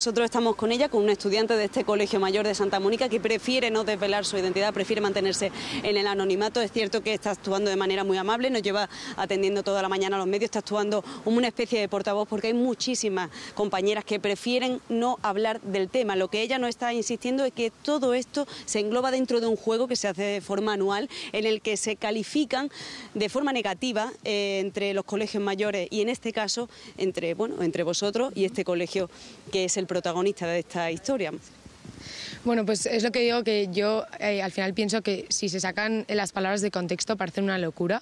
Nosotros estamos con ella, con un estudiante de este Colegio Mayor de Santa Mónica que prefiere no desvelar su identidad, prefiere mantenerse en el anonimato. Es cierto que está actuando de manera muy amable, nos lleva atendiendo toda la mañana a los medios, está actuando como una especie de portavoz porque hay muchísimas compañeras que prefieren no hablar del tema. Lo que ella no está insistiendo es que todo esto se engloba dentro de un juego que se hace de forma anual en el que se califican de forma negativa eh, entre los colegios mayores y en este caso entre, bueno, entre vosotros y este colegio que es el protagonista de esta historia. Bueno, pues es lo que digo que yo eh, al final pienso que si se sacan las palabras de contexto parece una locura,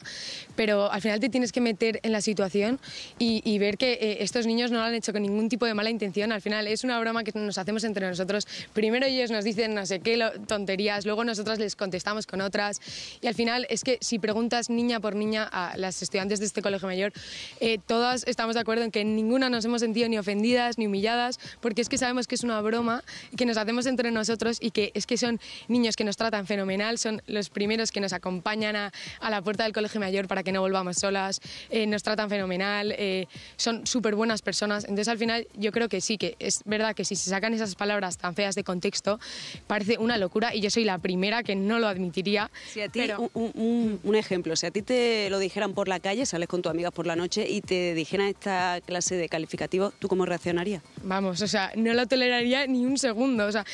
pero al final te tienes que meter en la situación y, ver que eh, estos niños no lo han hecho con ningún tipo de mala intención. Al final es una broma que nos hacemos entre nosotros. Primero ellos nos dicen no sé qué tonterías, luego nosotras les contestamos con otras y al final es que si preguntas niña por niña a las estudiantes de este colegio mayor, eh, todas estamos de acuerdo en que ninguna nos hemos sentido ni ofendidas ni humilladas porque es que sabemos que es una broma que nos hacemos entre nosotros y que es que son niños que nos tratan fenomenal, son los primeros que nos acompañan a, la puerta del colegio mayor para que no volvamos solas, eh, nos tratan fenomenal, eh, son súper buenas personas. Entonces al final yo creo que sí, que es verdad que si se sacan esas palabras tan feas de contexto, parece una locura y yo soy la primera que no lo admitiría. Si a ti, un, ejemplo, si a ti te lo dijeran por la calle, sales con tus amigas por la noche y te dijeran esta clase de calificativo, ¿tú cómo reaccionarías? Vamos, o sea, no lo toleraría ni un segundo. O sea,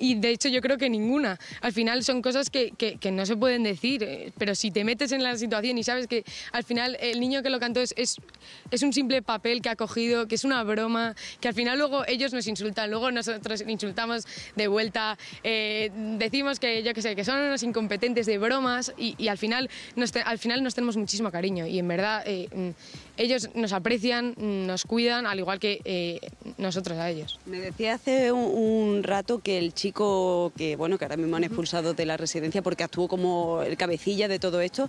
y de hecho yo creo que ninguna. Al final son cosas que, que, no se pueden decir, eh, pero si te metes en la situación y sabes que al final el niño que lo cantó es, es, es un simple papel que ha cogido, que es una broma, que al final luego ellos nos insultan, luego nosotros insultamos de vuelta, eh, decimos que yo que sé, que son unos incompetentes de bromas y, al, final nos al final nos tenemos muchísimo cariño y en verdad eh, mm, ellos nos aprecian, mm, nos cuidan, al igual que nosotros a ellos. Me decía hace un, un rato que el chico chico que, bueno, que ahora mismo han expulsado de la residencia porque actuó como el cabecilla de todo esto.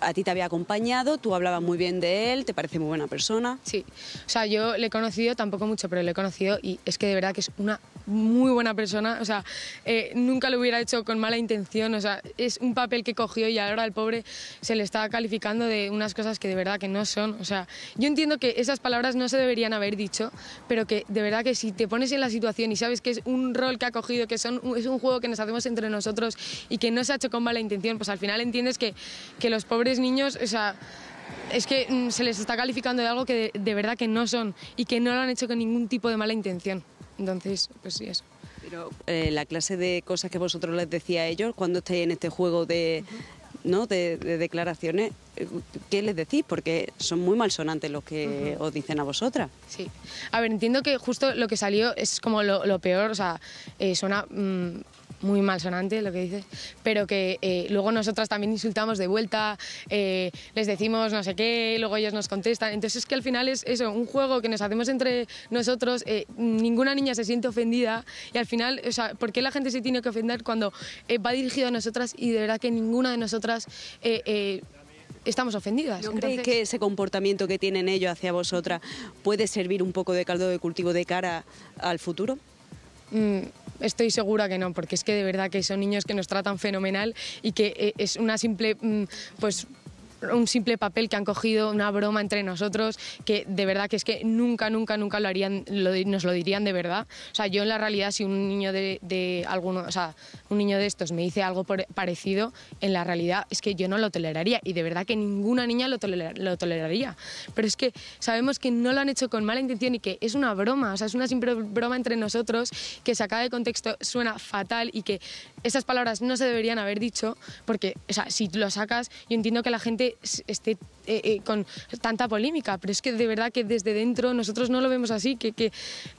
A ti te había acompañado, tú hablabas muy bien de él, te parece muy buena persona. Sí, o sea, yo le he conocido, tampoco mucho, pero le he conocido y es que de verdad que es una muy buena persona, o sea, eh, nunca lo hubiera hecho con mala intención, o sea, es un papel que cogió y ahora el pobre se le está calificando de unas cosas que de verdad que no son, o sea, yo entiendo que esas palabras no se deberían haber dicho, pero que de verdad que si te pones en la situación y sabes que es un rol que ha cogido que son, es un juego que nos hacemos entre nosotros y que no se ha hecho con mala intención, pues al final entiendes que, que los pobres niños, o sea, es que mm, se les está calificando de algo que de, verdad que no son y que no lo han hecho con ningún tipo de mala intención. Entonces, pues sí, eso. Pero eh, la clase de cosas que vosotros les decía a ellos cuando estáis en este juego de, ¿no? de, de declaraciones, ¿qué les decís? Porque son muy malsonantes lo que os dicen a vosotras. Sí. A ver, entiendo que justo lo que salió es como lo, peor, o sea, eh, suena... Mm, muy malsonante lo que dices, pero que eh, luego nosotras también insultamos de vuelta, eh, les decimos no sé qué, luego ellos nos contestan. Entonces es que al final es eso, un juego que nos hacemos entre nosotros, ninguna niña se siente ofendida y al final, o sea, ¿por qué la gente se tiene que ofender cuando va dirigido a nosotras y de verdad que ninguna de nosotras estamos ofendidas. ¿No que ese comportamiento que tienen ellos hacia vosotras puede servir un poco de caldo de cultivo de cara al futuro? Mm, estoy segura que no, porque es que de verdad que son niños que nos tratan fenomenal y que eh, es una simple, mm, pues, un simple papel que han cogido, una broma entre nosotros, que de verdad que es que nunca, nunca, nunca lo harían, nos lo dirían de verdad. O sea, yo en la realidad, si un niño de, sea, un niño de estos me dice algo parecido, en la realidad es que yo no lo toleraría y de verdad que ninguna niña lo, toleraría. Pero es que sabemos que no lo han hecho con mala intención y que es una broma, o sea, es una simple broma entre nosotros que se de contexto, suena fatal y que esas palabras no se deberían haber dicho, porque o sea, si lo sacas, yo entiendo que la gente esté eh, eh, con tanta polémica, pero es que de verdad que desde dentro nosotros no lo vemos así, que,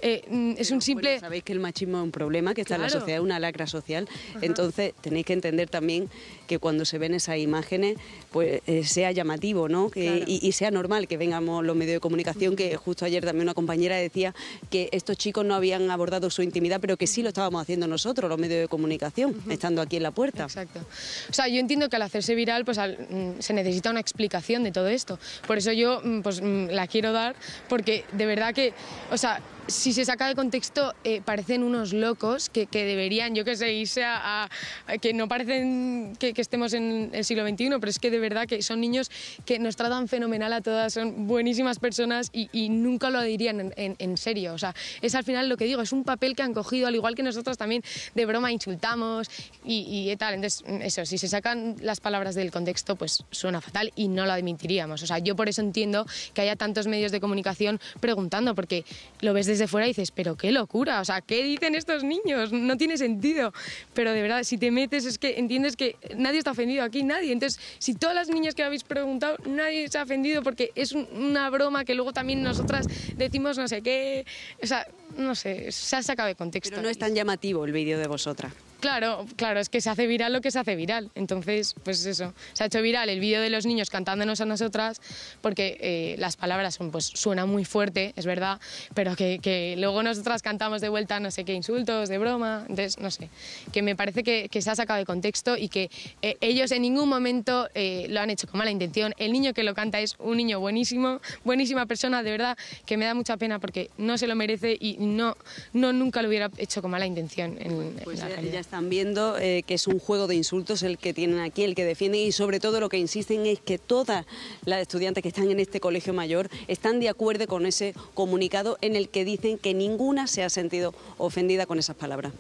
eh, mm, es un simple... sabéis que el machismo es un problema, que está en la sociedad, una lacra social, entonces tenéis que entender también que cuando se ven esas imágenes, pues sea llamativo, ¿no? y, sea normal que vengamos los medios de comunicación, que justo ayer también una compañera decía que estos chicos no habían abordado su intimidad, pero que sí lo estábamos haciendo nosotros, los medios de comunicación estando aquí en la puerta. Exacto. O sea, yo entiendo que al hacerse viral pues mm, se necesita una explicación de todo esto. Por eso yo mm, pues mm, la quiero dar porque de verdad que, o sea, si se saca de contexto, eh, parecen unos locos que, deberían, yo que sé, irse a, que no parecen que, estemos en el siglo XXI, pero es que de verdad que son niños que nos tratan fenomenal a todas, son buenísimas personas y, nunca lo dirían en, serio. O sea, es al final lo que digo, es un papel que han cogido, al igual que nosotros también de broma insultamos, y, tal. Entonces, mm, eso, si se sacan las palabras del contexto, pues suena fatal y no lo admitiríamos. O sea, yo por eso entiendo que haya tantos medios de comunicación preguntando, porque lo ves desde fuera y dices, pero qué locura, o sea, ¿qué dicen estos niños? No tiene sentido. Pero de verdad, si te metes es que entiendes que nadie está ofendido aquí, nadie. Entonces, si todas las niñas que habéis preguntado, nadie se ha ofendido porque es una broma que luego también nosotras decimos no sé qué. O sea, no sé, se ha sacado de contexto. Pero no es tan llamativo el vídeo de vosotras. Claro, claro, es que se hace viral lo que se hace viral. Entonces, pues eso, se ha hecho viral el vídeo de los niños cantándonos a nosotras porque eh, las palabras son, pues suena muy fuerte, es verdad, pero que, luego nosotras cantamos de vuelta no sé qué insultos, de broma, entonces no sé, que me parece que, se ha sacado de contexto y que eh, ellos en ningún momento eh, lo han hecho con mala intención. El niño que lo canta es un niño buenísimo, buenísima persona, de verdad, que me da mucha pena porque no se lo merece y no, no nunca lo hubiera hecho con mala intención en, pues la están viendo eh, que es un juego de insultos el que tienen aquí, el que defienden y sobre todo lo que insisten es que todas las estudiantes que están en este colegio mayor están de acuerdo con ese comunicado en el que dicen que ninguna se ha sentido ofendida con esas palabras.